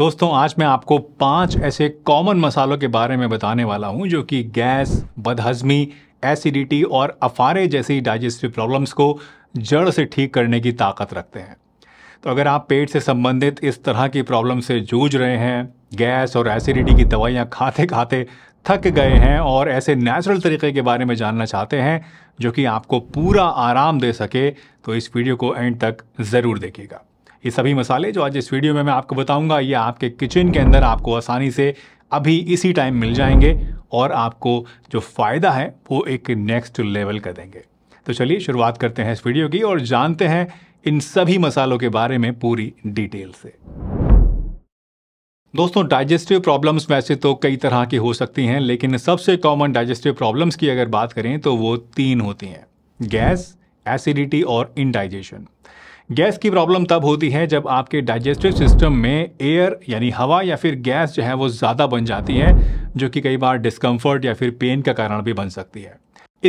दोस्तों आज मैं आपको पांच ऐसे कॉमन मसालों के बारे में बताने वाला हूं जो कि गैस बदहजमी एसिडिटी और अफारे जैसी डाइजेस्टिव प्रॉब्लम्स को जड़ से ठीक करने की ताकत रखते हैं तो अगर आप पेट से संबंधित इस तरह की प्रॉब्लम से जूझ रहे हैं गैस और एसिडिटी की दवाइयाँ खाते खाते थक गए हैं और ऐसे नेचुरल तरीके के बारे में जानना चाहते हैं जो कि आपको पूरा आराम दे सके तो इस वीडियो को एंड तक ज़रूर देखिएगा ये सभी मसाले जो आज इस वीडियो में मैं आपको बताऊंगा ये आपके किचन के अंदर आपको आसानी से अभी इसी टाइम मिल जाएंगे और आपको जो फ़ायदा है वो एक नेक्स्ट लेवल कर देंगे तो चलिए शुरुआत करते हैं इस वीडियो की और जानते हैं इन सभी मसालों के बारे में पूरी डिटेल से दोस्तों डाइजेस्टिव प्रॉब्लम्स वैसे तो कई तरह की हो सकती हैं लेकिन सबसे कॉमन डाइजेस्टिव प्रॉब्लम्स की अगर बात करें तो वो तीन होती हैं गैस एसिडिटी और इनडाइजेशन गैस की प्रॉब्लम तब होती है जब आपके डाइजेस्टिव सिस्टम में एयर यानी हवा या फिर गैस जो है वो ज़्यादा बन जाती है जो कि कई बार डिस्कम्फर्ट या फिर पेन का कारण भी बन सकती है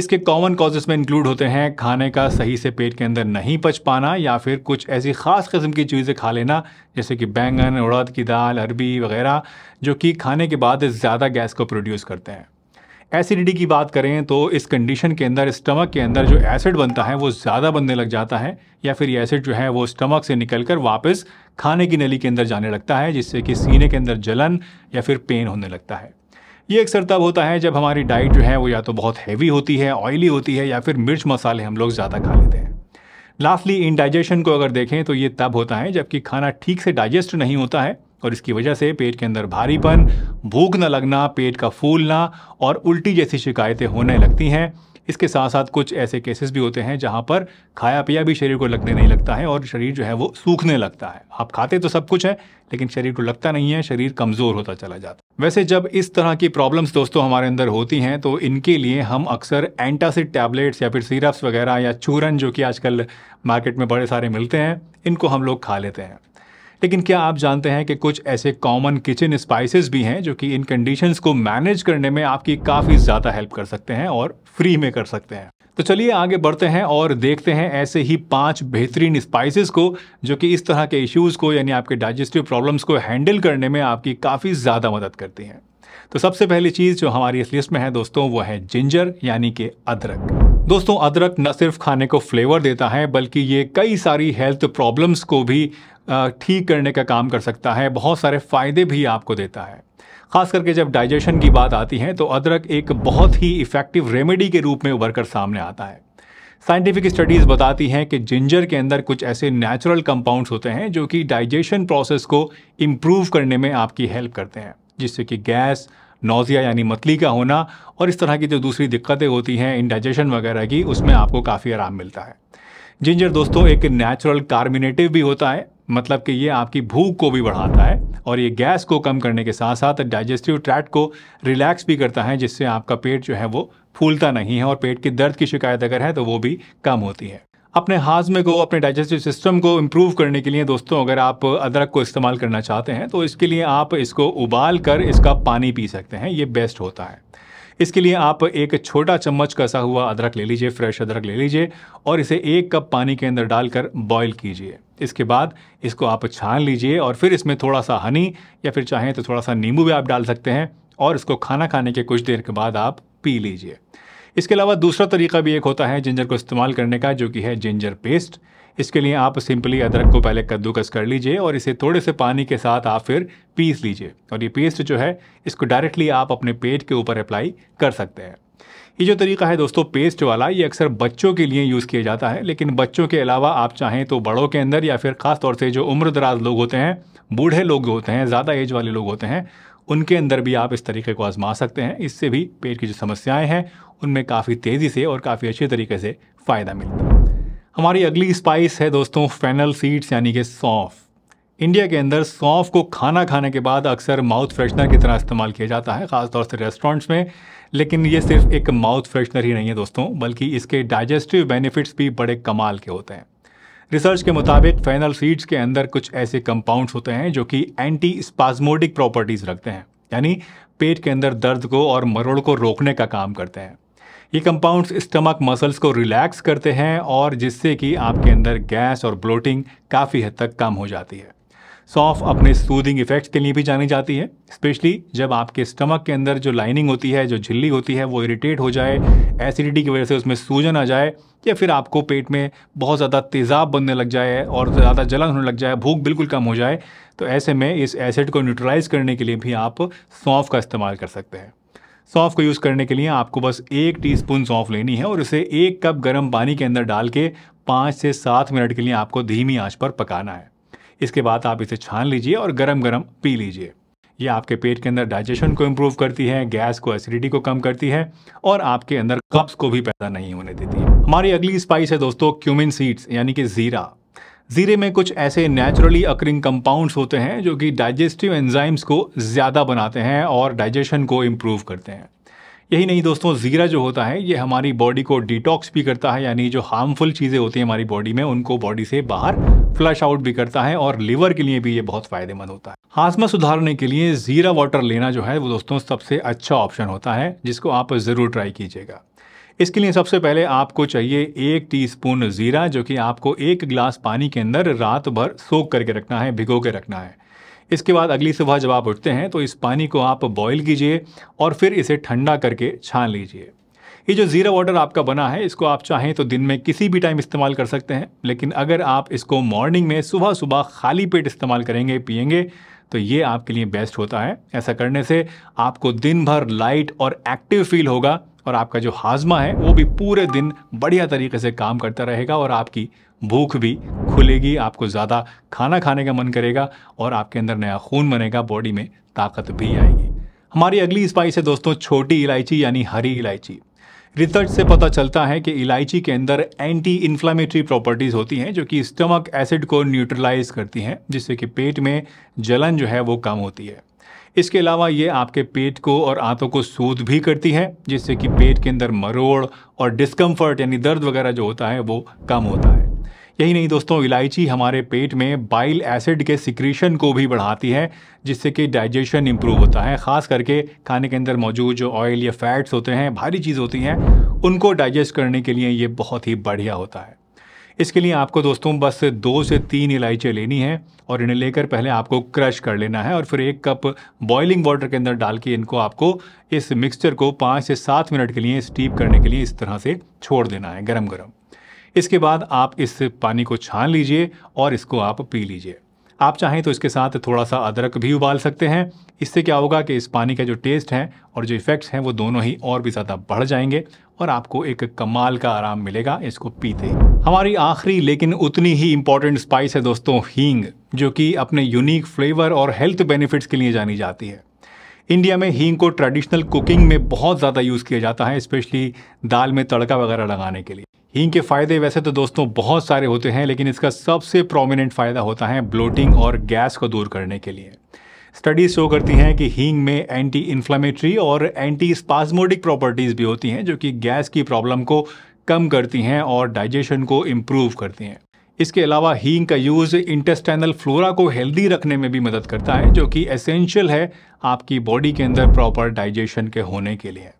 इसके कॉमन कॉजेस में इंक्लूड होते हैं खाने का सही से पेट के अंदर नहीं पच पाना या फिर कुछ ऐसी ख़ास किस्म की चीज़ें खा लेना जैसे कि बैंगन उड़द की दाल अरबी वगैरह जो कि खाने के बाद ज़्यादा गैस को प्रोड्यूस करते हैं एसिडिटी की बात करें तो इस कंडीशन के अंदर स्टमक के अंदर जो एसिड बनता है वो ज़्यादा बनने लग जाता है या फिर ये एसिड जो है वो स्टमक से निकलकर वापस खाने की नली के अंदर जाने लगता है जिससे कि सीने के अंदर जलन या फिर पेन होने लगता है ये अक्सर तब होता है जब हमारी डाइट जो है वो या तो बहुत हैवी होती है ऑयली होती है या फिर मिर्च मसाले हम लोग ज़्यादा खा लेते हैं लास्टली इनडाइजेशन को अगर देखें तो ये तब होता है जबकि खाना ठीक से डाइजेस्ट नहीं होता है और इसकी वजह से पेट के अंदर भारीपन भूख न लगना पेट का फूलना और उल्टी जैसी शिकायतें होने लगती हैं इसके साथ साथ कुछ ऐसे केसेस भी होते हैं जहाँ पर खाया पिया भी शरीर को लगने नहीं लगता है और शरीर जो है वो सूखने लगता है आप खाते तो सब कुछ है लेकिन शरीर को लगता नहीं है शरीर कमज़ोर होता चला जाता वैसे जब इस तरह की प्रॉब्लम्स दोस्तों हमारे अंदर होती हैं तो इनके लिए हम अक्सर एंटासिड टैबलेट्स या फिर सीरप्स वगैरह या चूरन जो कि आजकल मार्केट में बड़े सारे मिलते हैं इनको हम लोग खा लेते हैं लेकिन क्या आप जानते हैं कि कुछ ऐसे कॉमन किचन स्पाइसेस भी हैं जो कि इन कंडीशंस को मैनेज करने में आपकी काफ़ी ज़्यादा हेल्प कर सकते हैं और फ्री में कर सकते हैं तो चलिए आगे बढ़ते हैं और देखते हैं ऐसे ही पांच बेहतरीन स्पाइसेस को जो कि इस तरह के इश्यूज को यानी आपके डाइजेस्टिव प्रॉब्लम्स को हैंडल करने में आपकी काफ़ी ज़्यादा मदद करती हैं तो सबसे पहली चीज़ जो हमारी इस लिस्ट में है दोस्तों वो है जिंजर यानी कि अदरक दोस्तों अदरक न सिर्फ खाने को फ्लेवर देता है बल्कि ये कई सारी हेल्थ प्रॉब्लम्स को भी ठीक करने का काम कर सकता है बहुत सारे फ़ायदे भी आपको देता है ख़ास करके जब डाइजेशन की बात आती है तो अदरक एक बहुत ही इफ़ेक्टिव रेमेडी के रूप में उभर कर सामने आता है साइंटिफिक स्टडीज़ बताती हैं कि जिंजर के अंदर कुछ ऐसे नेचुरल कंपाउंड्स होते हैं जो कि डाइजेशन प्रोसेस को इम्प्रूव करने में आपकी हेल्प करते हैं जिससे कि गैस नोज़िया यानी मतली का होना और इस तरह की जो दूसरी दिक्कतें होती हैं इंडाइजेशन वगैरह की उसमें आपको काफ़ी आराम मिलता है जिंजर दोस्तों एक नेचुरल कार्मिनेटिव भी होता है मतलब कि ये आपकी भूख को भी बढ़ाता है और ये गैस को कम करने के साथ साथ डाइजेस्टिव ट्रैक्ट को रिलैक्स भी करता है जिससे आपका पेट जो है वो फूलता नहीं है और पेट के दर्द की शिकायत अगर है तो वो भी कम होती है अपने हाजमे को अपने डाइजेस्टिव सिस्टम को इम्प्रूव करने के लिए दोस्तों अगर आप अदरक को इस्तेमाल करना चाहते हैं तो इसके लिए आप इसको उबाल कर इसका पानी पी सकते हैं ये बेस्ट होता है इसके लिए आप एक छोटा चम्मच कसा हुआ अदरक ले लीजिए फ्रेश अदरक ले लीजिए और इसे एक कप पानी के अंदर डालकर बॉईल कीजिए इसके बाद इसको आप छान लीजिए और फिर इसमें थोड़ा सा हनी या फिर चाहें तो थोड़ा सा नींबू भी आप डाल सकते हैं और इसको खाना खाने के कुछ देर के बाद आप पी लीजिए इसके अलावा दूसरा तरीका भी एक होता है जिंजर को इस्तेमाल करने का जो कि है जिंजर पेस्ट इसके लिए आप सिंपली अदरक को पहले कद्दूकस कर लीजिए और इसे थोड़े से पानी के साथ आप फिर पीस लीजिए और ये पेस्ट जो है इसको डायरेक्टली आप अपने पेट के ऊपर अप्लाई कर सकते हैं ये जो तरीका है दोस्तों पेस्ट वाला ये अक्सर बच्चों के लिए यूज़ किया जाता है लेकिन बच्चों के अलावा आप चाहें तो बड़ों के अंदर या फिर ख़ास तौर से जो उम्र दराज लोग होते हैं बूढ़े लोग होते हैं ज़्यादा एज वाले लोग होते हैं उनके अंदर भी आप इस तरीके को आजमा सकते हैं इससे भी पेट की जो समस्याएं हैं उनमें काफ़ी तेज़ी से और काफ़ी अच्छे तरीके से फ़ायदा मिलता है हमारी अगली स्पाइस है दोस्तों फेनल सीड्स यानी कि सौंफ इंडिया के अंदर सौंफ को खाना खाने के बाद अक्सर माउथ फ्रेशनर की तरह इस्तेमाल किया जाता है ख़ासतौर से रेस्टोरेंट्स में लेकिन ये सिर्फ एक माउथ फ्रेशनर ही नहीं है दोस्तों बल्कि इसके डाइजेस्टिव बेनिफिट्स भी बड़े कमाल के होते हैं रिसर्च के मुताबिक फेनल सीड्स के अंदर कुछ ऐसे कंपाउंड्स होते हैं जो कि एंटी स्पाजमोडिक प्रॉपर्टीज़ रखते हैं यानी पेट के अंदर दर्द को और मरोड़ को रोकने का काम करते हैं ये कंपाउंड्स स्टमक मसल्स को रिलैक्स करते हैं और जिससे कि आपके अंदर गैस और ब्लोटिंग काफ़ी हद तक कम हो जाती है सौंफ अपने सूदिंग इफेक्ट्स के लिए भी जानी जाती है स्पेशली जब आपके स्टमक के अंदर जो लाइनिंग होती है जो झिल्ली होती है वो इरिटेट हो जाए एसिडिटी की वजह से उसमें सूजन आ जाए या फिर आपको पेट में बहुत ज़्यादा तेज़ाब बनने लग जाए और ज़्यादा जलन होने लग जाए भूख बिल्कुल कम हो जाए तो ऐसे में इस एसिड को न्यूट्रलाइज करने के लिए भी आप सौंफ का इस्तेमाल कर सकते हैं सौंफ को यूज़ करने के लिए आपको बस एक टीस्पून सौंफ लेनी है और इसे एक कप गर्म पानी के अंदर डाल के पाँच से सात मिनट के लिए आपको धीमी आंच पर पकाना है इसके बाद आप इसे छान लीजिए और गर्म गरम पी लीजिए ये आपके पेट के अंदर डाइजेशन को इम्प्रूव करती है गैस को एसिडिटी को कम करती है और आपके अंदर कप्स को भी पैदा नहीं होने देती है हमारी अगली स्पाइस है दोस्तों क्यूमिन सीड्स यानी कि ज़ीरा जीरे में कुछ ऐसे नेचुरली अक्रिंग कंपाउंड्स होते हैं जो कि डाइजेस्टिव एंजाइम्स को ज़्यादा बनाते हैं और डाइजेशन को इम्प्रूव करते हैं यही नहीं दोस्तों ज़ीरा जो होता है ये हमारी बॉडी को डिटॉक्स भी करता है यानी जो हार्मफुल चीज़ें होती हैं हमारी बॉडी में उनको बॉडी से बाहर फ्लश आउट भी करता है और लीवर के लिए भी ये बहुत फ़ायदेमंद होता है हाजमा सुधारने के लिए ज़ीरा वाटर लेना जो है वो दोस्तों सबसे अच्छा ऑप्शन होता है जिसको आप ज़रूर ट्राई कीजिएगा इसके लिए सबसे पहले आपको चाहिए एक टीस्पून ज़ीरा जो कि आपको एक ग्लास पानी के अंदर रात भर सोख करके रखना है भिगो के रखना है इसके बाद अगली सुबह जब आप उठते हैं तो इस पानी को आप बॉईल कीजिए और फिर इसे ठंडा करके छान लीजिए ये जो ज़ीरा वाटर आपका बना है इसको आप चाहें तो दिन में किसी भी टाइम इस्तेमाल कर सकते हैं लेकिन अगर आप इसको मॉर्निंग में सुबह सुबह खाली पेट इस्तेमाल करेंगे पियेंगे तो ये आपके लिए बेस्ट होता है ऐसा करने से आपको दिन भर लाइट और एक्टिव फील होगा और आपका जो हाजमा है वो भी पूरे दिन बढ़िया तरीके से काम करता रहेगा और आपकी भूख भी खुलेगी आपको ज़्यादा खाना खाने का मन करेगा और आपके अंदर नया खून बनेगा बॉडी में ताकत भी आएगी हमारी अगली स्पाइस है दोस्तों छोटी इलायची यानी हरी इलायची रिसर्च से पता चलता है कि इलायची के अंदर एंटी इन्फ्लामेटरी प्रॉपर्टीज़ होती हैं जो कि स्टमक एसिड को न्यूट्रलाइज करती हैं जिससे कि पेट में जलन जो है वो कम होती है इसके अलावा ये आपके पेट को और आंतों को सूद भी करती है जिससे कि पेट के अंदर मरोड़ और डिस्कम्फर्ट यानी दर्द वगैरह जो होता है वो कम होता है यही नहीं दोस्तों इलायची हमारे पेट में बाइल एसिड के सिक्रीशन को भी बढ़ाती है जिससे कि डाइजेशन इम्प्रूव होता है ख़ास करके खाने के अंदर मौजूद जो ऑयल या फैट्स होते हैं भारी चीज़ होती हैं उनको डाइजेस्ट करने के लिए ये बहुत ही बढ़िया होता है इसके लिए आपको दोस्तों बस दो से तीन इलायचियाँ लेनी है और इन्हें लेकर पहले आपको क्रश कर लेना है और फिर एक कप बॉइलिंग वाटर के अंदर डाल के इनको आपको इस मिक्सचर को पाँच से सात मिनट के लिए स्टीप करने के लिए इस तरह से छोड़ देना है गर्म गर्म इसके बाद आप इस पानी को छान लीजिए और इसको आप पी लीजिए आप चाहें तो इसके साथ थोड़ा सा अदरक भी उबाल सकते हैं इससे क्या होगा कि इस पानी का जो टेस्ट है और जो इफ़ेक्ट्स हैं वो दोनों ही और भी ज़्यादा बढ़ जाएंगे और आपको एक कमाल का आराम मिलेगा इसको पीते हमारी आखिरी लेकिन उतनी ही इम्पॉर्टेंट स्पाइस है दोस्तों हींग जो कि अपने यूनिक फ्लेवर और हेल्थ बेनिफिट्स के लिए जानी जाती है इंडिया में हींग को ट्रेडिशनल कुकिंग में बहुत ज़्यादा यूज़ किया जाता है स्पेशली दाल में तड़का वगैरह लगाने के लिए हींग के फ़ायदे वैसे तो दोस्तों बहुत सारे होते हैं लेकिन इसका सबसे प्रोमिनेंट फ़ायदा होता है ब्लोटिंग और गैस को दूर करने के लिए स्टडीज शो करती हैं कि हींग में एंटी इन्फ्लामेटरी और एंटी स्पाजमोडिक प्रॉपर्टीज़ भी होती हैं जो कि गैस की प्रॉब्लम को कम करती हैं और डाइजेशन को इम्प्रूव करती हैं इसके अलावा हींग का यूज़ इंटेस्टाइनल फ्लोरा को हेल्दी रखने में भी मदद करता है जो कि एसेंशियल है आपकी बॉडी के अंदर प्रॉपर डाइजेशन के होने के लिए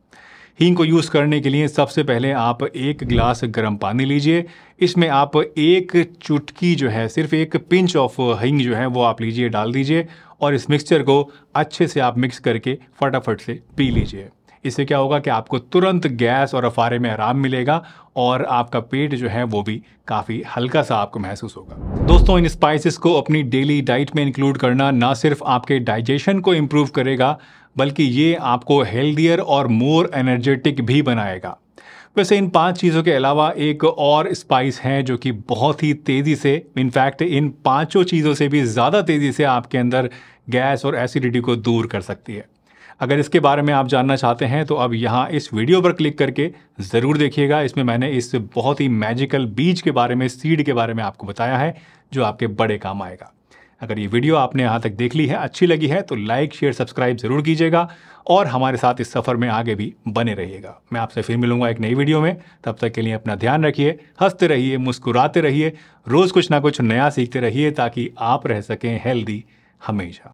हींग को यूज़ करने के लिए सबसे पहले आप एक गिलास गर्म पानी लीजिए इसमें आप एक चुटकी जो है सिर्फ एक पिंच ऑफ हींग जो है वो आप लीजिए डाल दीजिए और इस मिक्सचर को अच्छे से आप मिक्स करके फटाफट से पी लीजिए इससे क्या होगा कि आपको तुरंत गैस और अफारे में आराम मिलेगा और आपका पेट जो है वो भी काफ़ी हल्का सा आपको महसूस होगा दोस्तों इन स्पाइसेस को अपनी डेली डाइट में इंक्लूड करना ना सिर्फ आपके डाइजेशन को इम्प्रूव करेगा बल्कि ये आपको हेल्दियर और मोर एनर्जेटिक भी बनाएगा वैसे इन पांच चीज़ों के अलावा एक और स्पाइस हैं जो कि बहुत ही तेज़ी से इनफैक्ट इन पांचों चीज़ों से भी ज़्यादा तेज़ी से आपके अंदर गैस और एसिडिटी को दूर कर सकती है अगर इसके बारे में आप जानना चाहते हैं तो अब यहाँ इस वीडियो पर क्लिक करके ज़रूर देखिएगा इसमें मैंने इस बहुत ही मैजिकल बीज के बारे में सीड के बारे में आपको बताया है जो आपके बड़े काम आएगा अगर ये वीडियो आपने यहाँ तक देख ली है अच्छी लगी है तो लाइक शेयर सब्सक्राइब ज़रूर कीजिएगा और हमारे साथ इस सफ़र में आगे भी बने रहिएगा मैं आपसे फिर मिलूंगा एक नई वीडियो में तब तक के लिए अपना ध्यान रखिए हंसते रहिए मुस्कुराते रहिए रोज़ कुछ ना कुछ नया सीखते रहिए ताकि आप रह सकें हेल्दी हमेशा